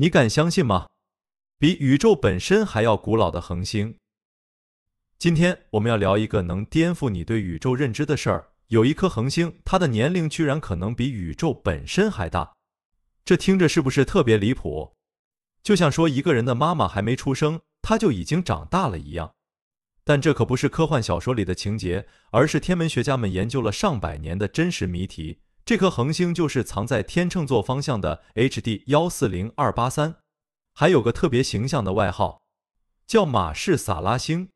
你敢相信吗？比宇宙本身还要古老的恒星。今天我们要聊一个能颠覆你对宇宙认知的事儿。有一颗恒星，它的年龄居然可能比宇宙本身还大。这听着是不是特别离谱？就像说一个人的妈妈还没出生，他就已经长大了一样。但这可不是科幻小说里的情节，而是天文学家们研究了上百年的真实谜题。这颗恒星就是藏在天秤座方向的 HD 幺四零二八三，还有个特别形象的外号，叫马士撒拉星。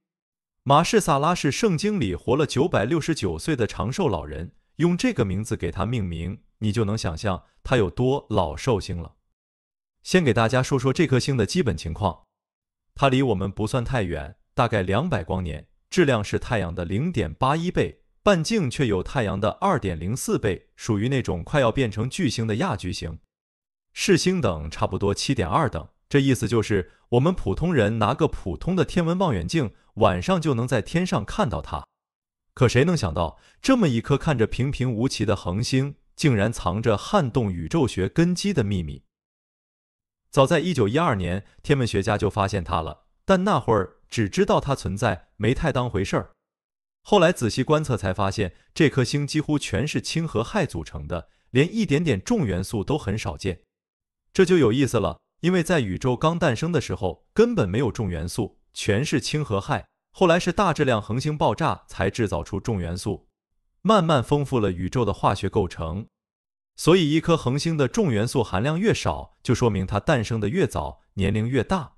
马士撒拉是圣经里活了九百六十九岁的长寿老人，用这个名字给他命名，你就能想象他有多老寿星了。先给大家说说这颗星的基本情况，它离我们不算太远，大概两百光年，质量是太阳的零点八一倍。半径却有太阳的二点零四倍，属于那种快要变成巨星的亚巨星，视星等差不多七点二等。这意思就是，我们普通人拿个普通的天文望远镜，晚上就能在天上看到它。可谁能想到，这么一颗看着平平无奇的恒星，竟然藏着撼动宇宙学根基的秘密？早在一九一二年，天文学家就发现它了，但那会儿只知道它存在，没太当回事儿。后来仔细观测才发现，这颗星几乎全是氢和氦组成的，连一点点重元素都很少见。这就有意思了，因为在宇宙刚诞生的时候，根本没有重元素，全是氢和氦。后来是大质量恒星爆炸才制造出重元素，慢慢丰富了宇宙的化学构成。所以，一颗恒星的重元素含量越少，就说明它诞生的越早，年龄越大。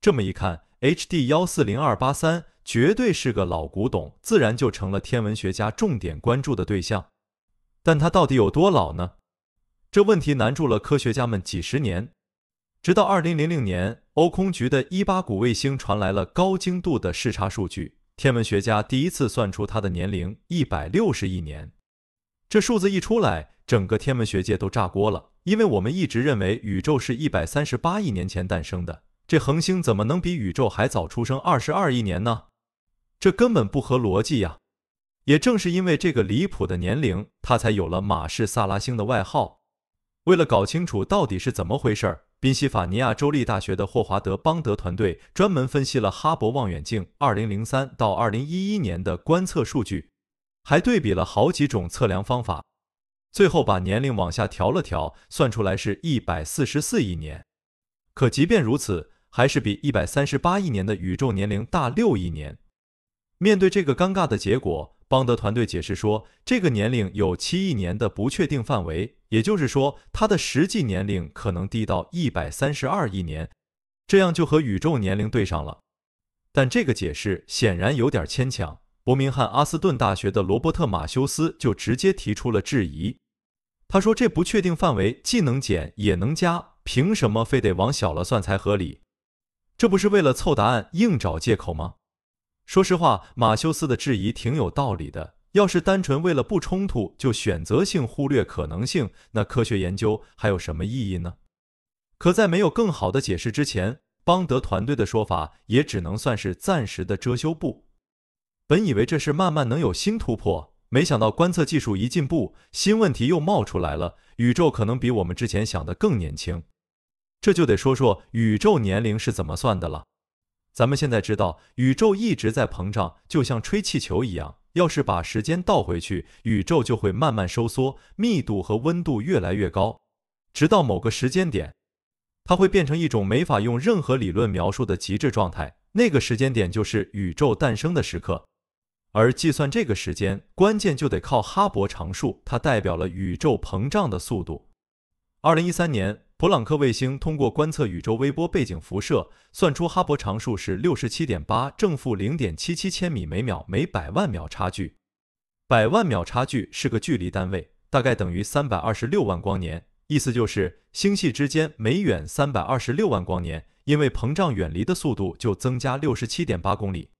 这么一看。H D 幺四零二八三绝对是个老古董，自然就成了天文学家重点关注的对象。但它到底有多老呢？这问题难住了科学家们几十年。直到二零零零年，欧空局的伊巴谷卫星传来了高精度的视差数据，天文学家第一次算出它的年龄一百六十亿年。这数字一出来，整个天文学界都炸锅了，因为我们一直认为宇宙是一百三十八亿年前诞生的。这恒星怎么能比宇宙还早出生二十二亿年呢？这根本不合逻辑呀！也正是因为这个离谱的年龄，他才有了马氏萨拉星的外号。为了搞清楚到底是怎么回事儿，宾夕法尼亚州立大学的霍华德·邦德团队专门分析了哈勃望远镜二零零三到二零一一年的观测数据，还对比了好几种测量方法，最后把年龄往下调了调，算出来是一百四十四亿年。可即便如此，还是比一百三十八亿年的宇宙年龄大六亿年。面对这个尴尬的结果，邦德团队解释说，这个年龄有七亿年的不确定范围，也就是说，它的实际年龄可能低到一百三十二亿年，这样就和宇宙年龄对上了。但这个解释显然有点牵强。伯明翰阿斯顿大学的罗伯特马修斯就直接提出了质疑。他说：“这不确定范围既能减也能加，凭什么非得往小了算才合理？”这不是为了凑答案硬找借口吗？说实话，马修斯的质疑挺有道理的。要是单纯为了不冲突就选择性忽略可能性，那科学研究还有什么意义呢？可在没有更好的解释之前，邦德团队的说法也只能算是暂时的遮羞布。本以为这事慢慢能有新突破，没想到观测技术一进步，新问题又冒出来了。宇宙可能比我们之前想的更年轻。这就得说说宇宙年龄是怎么算的了。咱们现在知道，宇宙一直在膨胀，就像吹气球一样。要是把时间倒回去，宇宙就会慢慢收缩，密度和温度越来越高，直到某个时间点，它会变成一种没法用任何理论描述的极致状态。那个时间点就是宇宙诞生的时刻。而计算这个时间，关键就得靠哈勃常数，它代表了宇宙膨胀的速度。二零一三年。普朗克卫星通过观测宇宙微波背景辐射，算出哈勃常数是六十七点八正负零点七七千米每秒每百万秒差距。百万秒差距是个距离单位，大概等于三百二十六万光年。意思就是，星系之间每远三百二十六万光年，因为膨胀远离的速度就增加六十七点八公里。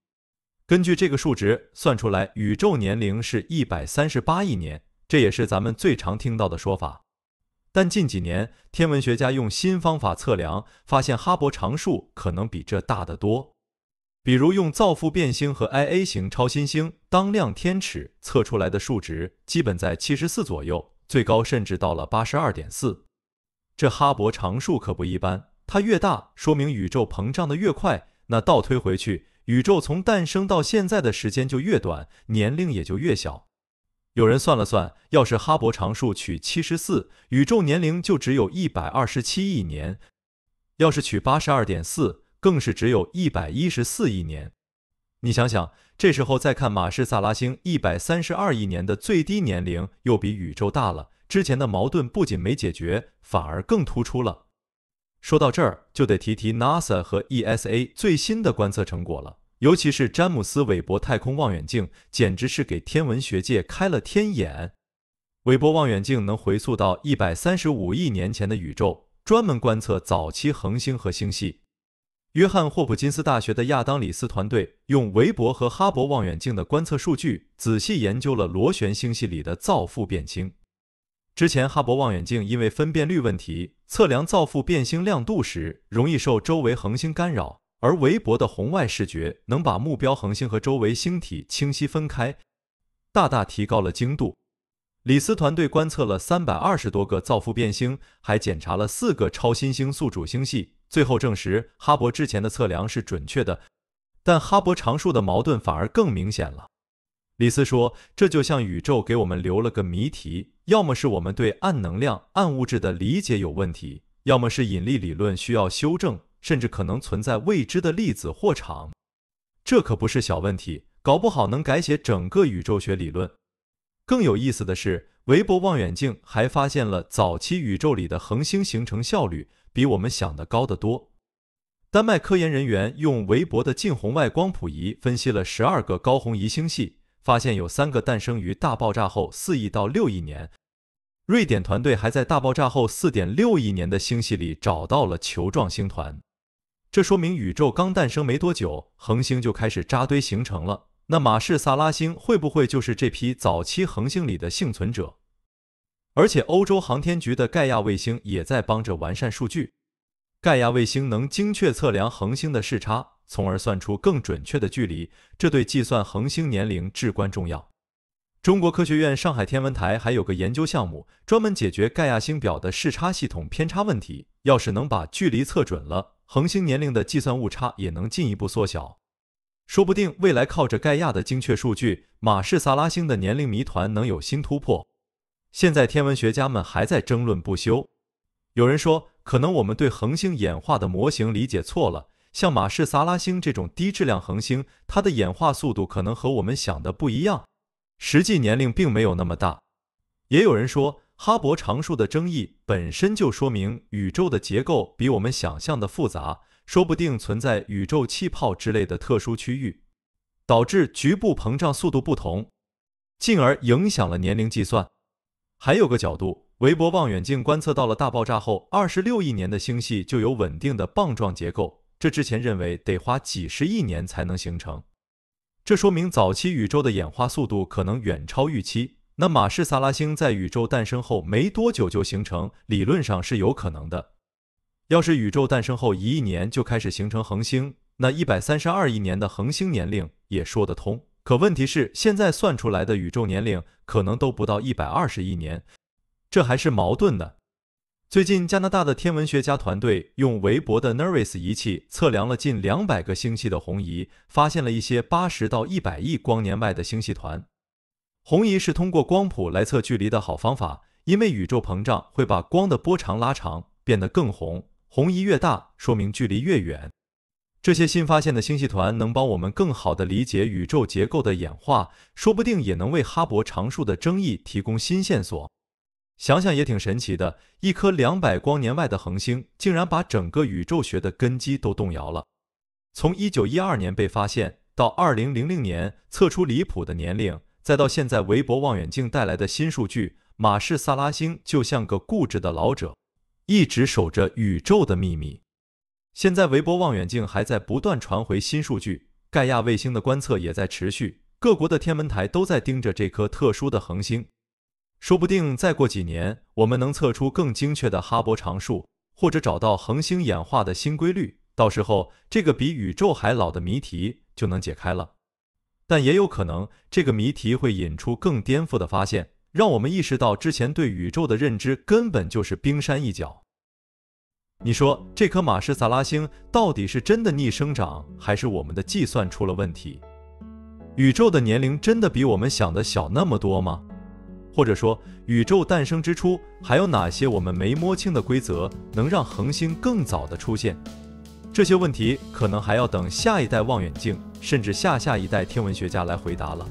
根据这个数值算出来，宇宙年龄是一百三十八亿年，这也是咱们最常听到的说法。但近几年，天文学家用新方法测量，发现哈勃常数可能比这大得多。比如用造父变星和 Ia 型超新星当量天尺测出来的数值，基本在七十四左右，最高甚至到了八十二点四。这哈勃常数可不一般，它越大，说明宇宙膨胀的越快，那倒推回去，宇宙从诞生到现在的时间就越短，年龄也就越小。有人算了算，要是哈勃常数取七十四，宇宙年龄就只有一百二十七亿年；要是取八十二点四，更是只有一百一十四亿年。你想想，这时候再看马氏萨拉星一百三十二亿年的最低年龄，又比宇宙大了。之前的矛盾不仅没解决，反而更突出了。说到这儿，就得提提 NASA 和 ESA 最新的观测成果了。尤其是詹姆斯·韦伯太空望远镜，简直是给天文学界开了天眼。韦伯望远镜能回溯到一百三十五亿年前的宇宙，专门观测早期恒星和星系。约翰霍普金斯大学的亚当·里斯团队用韦伯和哈勃望远镜的观测数据，仔细研究了螺旋星系里的造父变星。之前，哈勃望远镜因为分辨率问题，测量造父变星亮度时容易受周围恒星干扰。而韦伯的红外视觉能把目标恒星和周围星体清晰分开，大大提高了精度。李斯团队观测了三百二十多个造父变星，还检查了四个超新星宿主星系，最后证实哈勃之前的测量是准确的。但哈勃常数的矛盾反而更明显了。李斯说：“这就像宇宙给我们留了个谜题，要么是我们对暗能量、暗物质的理解有问题，要么是引力理论需要修正。”甚至可能存在未知的粒子或场，这可不是小问题，搞不好能改写整个宇宙学理论。更有意思的是，韦伯望远镜还发现了早期宇宙里的恒星形成效率比我们想的高得多。丹麦科研人员用韦伯的近红外光谱仪分析了十二个高红移星系，发现有三个诞生于大爆炸后四亿到六亿年。瑞典团队还在大爆炸后四点六亿年的星系里找到了球状星团。这说明宇宙刚诞生没多久，恒星就开始扎堆形成了。那马氏萨拉星会不会就是这批早期恒星里的幸存者？而且欧洲航天局的盖亚卫星也在帮着完善数据。盖亚卫星能精确测量恒星的视差，从而算出更准确的距离，这对计算恒星年龄至关重要。中国科学院上海天文台还有个研究项目，专门解决盖亚星表的视差系统偏差问题。要是能把距离测准了，恒星年龄的计算误差也能进一步缩小，说不定未来靠着盖亚的精确数据，马氏萨拉星的年龄谜团能有新突破。现在天文学家们还在争论不休，有人说可能我们对恒星演化的模型理解错了，像马氏萨拉星这种低质量恒星，它的演化速度可能和我们想的不一样，实际年龄并没有那么大。也有人说。哈勃常数的争议本身就说明宇宙的结构比我们想象的复杂，说不定存在宇宙气泡之类的特殊区域，导致局部膨胀速度不同，进而影响了年龄计算。还有个角度，韦伯望远镜观测到了大爆炸后二十六亿年的星系就有稳定的棒状结构，这之前认为得花几十亿年才能形成，这说明早期宇宙的演化速度可能远超预期。那马氏萨拉星在宇宙诞生后没多久就形成，理论上是有可能的。要是宇宙诞生后一亿年就开始形成恒星，那一百三十二亿年的恒星年龄也说得通。可问题是，现在算出来的宇宙年龄可能都不到一百二十亿年，这还是矛盾的。最近，加拿大的天文学家团队用韦伯的 n e r i s 仪器测量了近两百个星系的红移，发现了一些八十到一百亿光年外的星系团。红移是通过光谱来测距离的好方法，因为宇宙膨胀会把光的波长拉长，变得更红。红移越大，说明距离越远。这些新发现的星系团能帮我们更好地理解宇宙结构的演化，说不定也能为哈勃常数的争议提供新线索。想想也挺神奇的，一颗两百光年外的恒星竟然把整个宇宙学的根基都动摇了。从一九一二年被发现到二零零零年测出离谱的年龄。再到现在，韦伯望远镜带来的新数据，马氏萨拉星就像个固执的老者，一直守着宇宙的秘密。现在，韦伯望远镜还在不断传回新数据，盖亚卫星的观测也在持续，各国的天文台都在盯着这颗特殊的恒星。说不定再过几年，我们能测出更精确的哈勃常数，或者找到恒星演化的新规律。到时候，这个比宇宙还老的谜题就能解开了。但也有可能，这个谜题会引出更颠覆的发现，让我们意识到之前对宇宙的认知根本就是冰山一角。你说这颗马氏萨拉星到底是真的逆生长，还是我们的计算出了问题？宇宙的年龄真的比我们想的小那么多吗？或者说，宇宙诞生之初还有哪些我们没摸清的规则，能让恒星更早的出现？这些问题可能还要等下一代望远镜。甚至下下一代天文学家来回答了。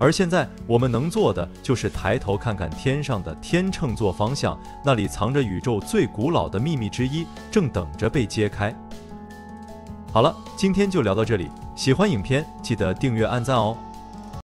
而现在我们能做的就是抬头看看天上的天秤座方向，那里藏着宇宙最古老的秘密之一，正等着被揭开。好了，今天就聊到这里。喜欢影片，记得订阅、按赞哦。